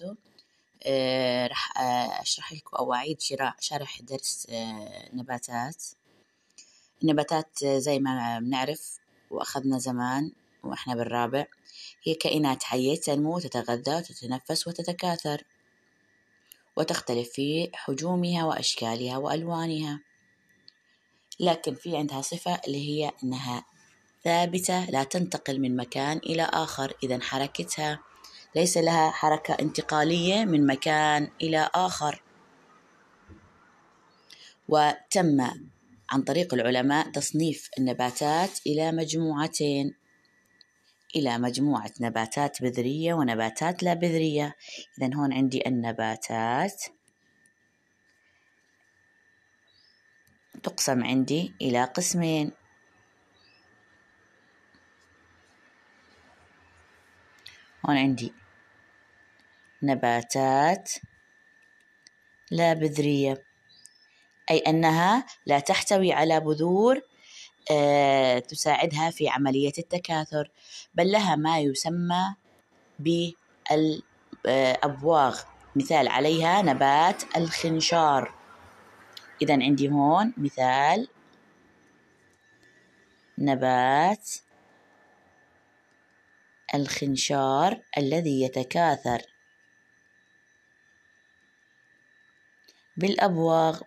جبته آه، راح آه، أشرح لكم أو أعيد شرح درس آه، نباتات النباتات زي ما بنعرف وأخذنا زمان وإحنا بالرابع هي كائنات حية تنمو وتتغذى وتتنفس وتتكاثر وتختلف في حجومها وأشكالها وألوانها لكن في عندها صفة اللي هي أنها ثابتة لا تنتقل من مكان إلى آخر إذا حركتها ليس لها حركة انتقالية من مكان إلى آخر وتم عن طريق العلماء تصنيف النباتات إلى مجموعتين إلى مجموعة نباتات بذرية ونباتات لا بذرية إذا هون عندي النباتات تقسم عندي إلى قسمين هون عندي نباتات لا بذرية أي أنها لا تحتوي على بذور آه، تساعدها في عملية التكاثر بل لها ما يسمى بالأبواغ مثال عليها نبات الخنشار إذا عندي هون مثال نبات الخنشار الذي يتكاثر بالأبواغ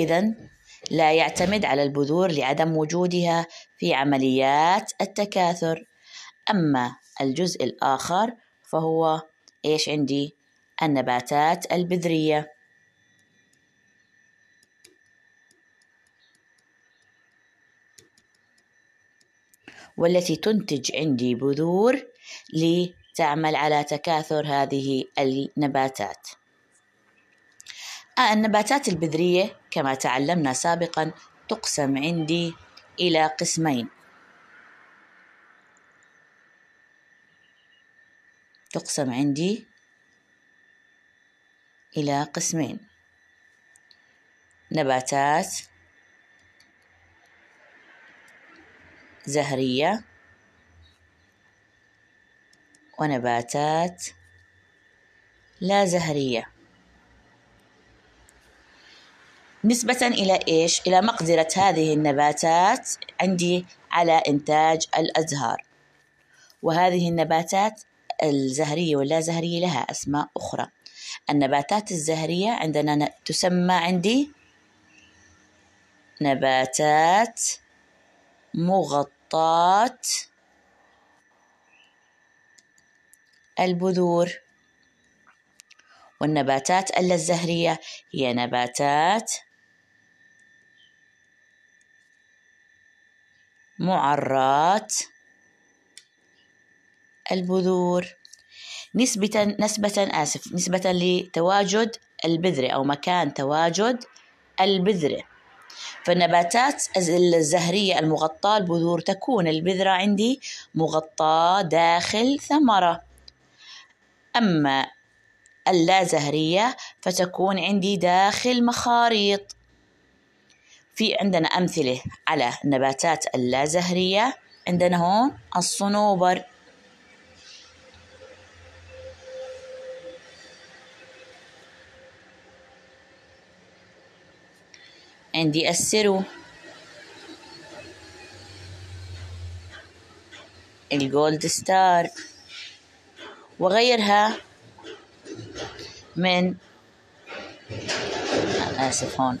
إذا لا يعتمد على البذور لعدم وجودها في عمليات التكاثر أما الجزء الآخر فهو إيش عندي النباتات البذرية والتي تنتج عندي بذور تعمل على تكاثر هذه النباتات آه، النباتات البذرية كما تعلمنا سابقا تقسم عندي إلى قسمين تقسم عندي إلى قسمين نباتات زهرية ونباتات لا زهرية نسبة إلى إيش؟ إلى مقدرة هذه النباتات عندي على إنتاج الأزهار وهذه النباتات الزهرية واللا زهرية لها أسماء أخرى النباتات الزهرية عندنا تسمى عندي نباتات مغطاة البذور والنباتات ألا الزهرية هي نباتات معرات البذور نسبة نسبة آسف نسبة لتواجد البذرة أو مكان تواجد البذرة فالنباتات الزهرية المغطاة البذور تكون البذرة عندي مغطاة داخل ثمرة أما اللازهرية فتكون عندي داخل مخاريط في عندنا أمثلة على نباتات اللازهرية عندنا هون الصنوبر عندي السرو الجولد ستار وغيرها من آسف هون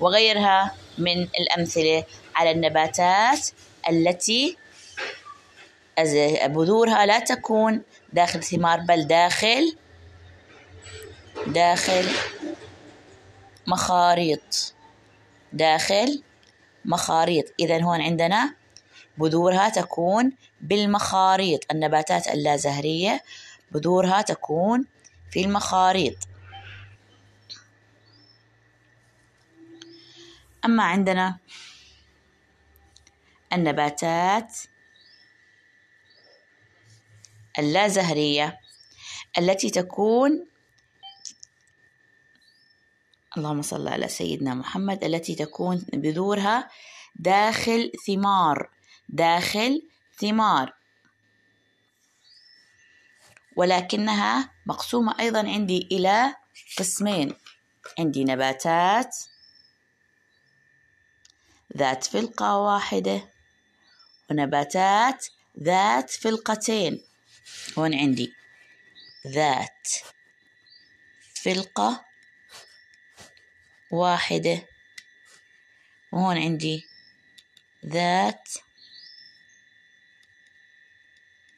وغيرها من الأمثلة على النباتات التي بذورها لا تكون داخل ثمار بل داخل داخل مخاريط داخل مخاريط إذا هون عندنا بذورها تكون بالمخاريط النباتات اللازهرية بذورها تكون في المخاريط أما عندنا النباتات اللازهرية التي تكون اللهم صل على سيدنا محمد التي تكون بذورها داخل ثمار داخل ثمار ولكنها مقسومة أيضا عندي إلى قسمين عندي نباتات ذات فلقة واحدة ونباتات ذات فلقتين هون عندي ذات فلقة واحدة وهون عندي ذات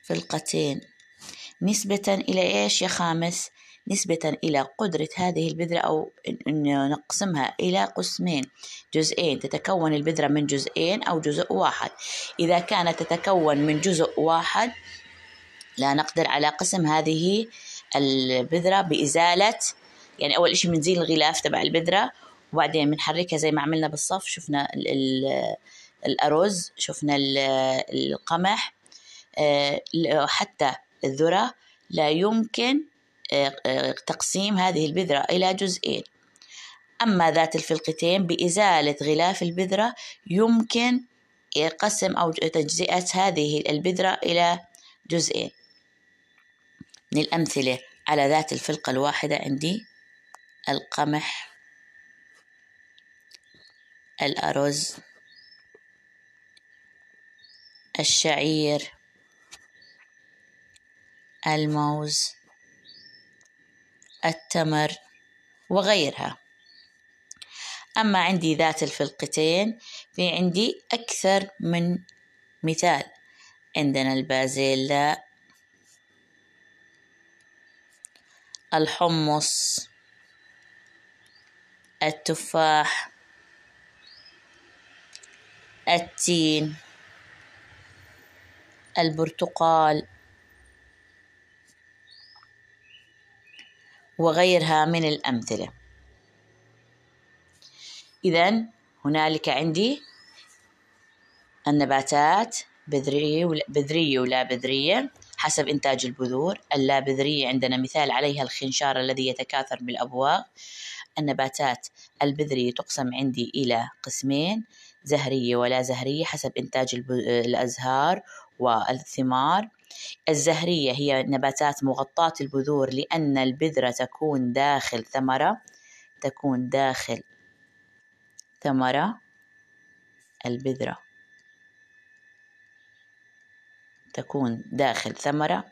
فلقتين نسبة إلى إيش يا خامس؟ نسبة إلى قدرة هذه البذرة أو نقسمها إلى قسمين جزئين تتكون البذرة من جزئين أو جزء واحد إذا كانت تتكون من جزء واحد لا نقدر على قسم هذه البذرة بإزالة يعني أول إشي بنزيل الغلاف تبع البذرة وبعدين بنحركها زي ما عملنا بالصف شفنا الأرز شفنا القمح آه، حتى الذرة لا يمكن آه، آه، تقسيم هذه البذرة إلى جزئين أما ذات الفلقتين بإزالة غلاف البذرة يمكن قسم أو تجزئة هذه البذرة إلى جزئين من الأمثلة على ذات الفلقة الواحدة عندي القمح الأرز الشعير الموز التمر وغيرها أما عندي ذات الفلقتين في عندي أكثر من مثال عندنا البازيلا الحمص التفاح التين البرتقال وغيرها من الأمثلة إذا هنالك عندي النباتات بذرية بذرية ولا بذرية حسب إنتاج البذور اللابذرية عندنا مثال عليها الخنشار الذي يتكاثر بالأبواق النباتات البذرية تقسم عندي إلى قسمين زهرية ولا زهرية حسب إنتاج الأزهار والثمار الزهرية هي نباتات مغطاة البذور لأن البذرة تكون داخل ثمرة تكون داخل ثمرة البذرة تكون داخل ثمرة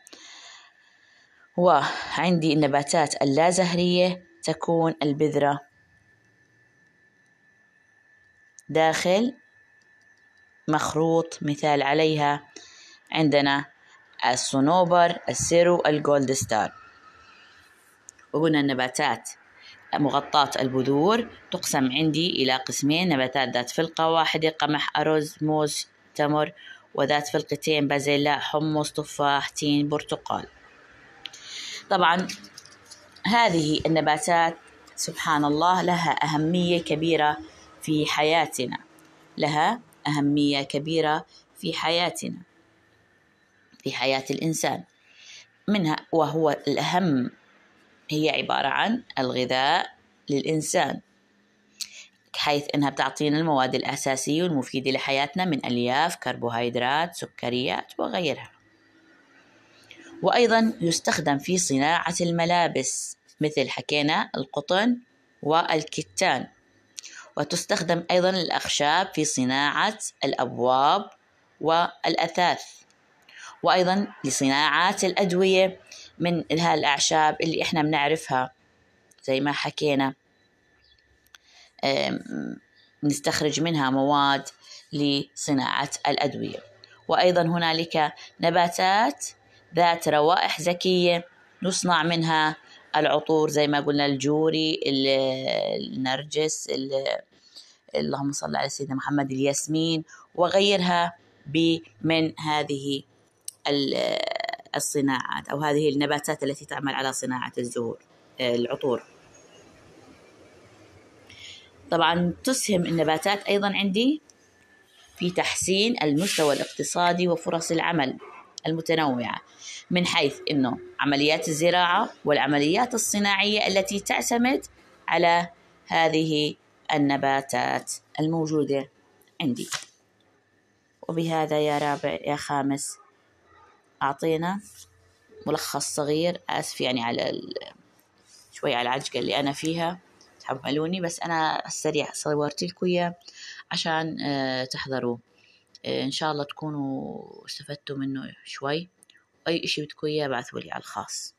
وعندي النباتات اللازهرية تكون البذرة داخل مخروط مثال عليها عندنا الصنوبر السيرو الجولد ستار وهنا النباتات مغطاة البذور تقسم عندي إلى قسمين نباتات ذات فلقة واحدة قمح أرز موز تمر وذات فلقتين بازيلا حمص تفاح تين برتقال طبعا هذه النباتات سبحان الله لها أهمية كبيرة في حياتنا لها أهمية كبيرة في حياتنا في حياة الإنسان منها وهو الأهم هي عبارة عن الغذاء للإنسان حيث أنها بتعطينا المواد الأساسية والمفيدة لحياتنا من ألياف كربوهيدرات سكريات وغيرها وأيضا يستخدم في صناعة الملابس مثل حكينا القطن والكتان وتستخدم أيضا الأخشاب في صناعة الأبواب والأثاث وأيضا لصناعات الأدوية من هالأعشاب اللي إحنا بنعرفها زي ما حكينا نستخرج منها مواد لصناعة الأدوية وأيضا هنالك نباتات ذات روائح ذكية نصنع منها العطور زي ما قلنا الجوري النرجس اللهم صل على سيدنا محمد الياسمين وغيرها من هذه الصناعات أو هذه النباتات التي تعمل على صناعة الزهور العطور طبعا تسهم النباتات أيضا عندي في تحسين المستوى الاقتصادي وفرص العمل المتنوعة من حيث أنه عمليات الزراعة والعمليات الصناعية التي تعتمد على هذه النباتات الموجودة عندي وبهذا يا رابع يا خامس أعطينا ملخص صغير آسف يعني على ال... شوي على العجقة اللي أنا فيها تحملوني بس أنا السريع صورت لكم عشان آه، تحضروه آه، إن شاء الله تكونوا استفدتوا منه شوي أي إشي بدكم إياه بعثولي على الخاص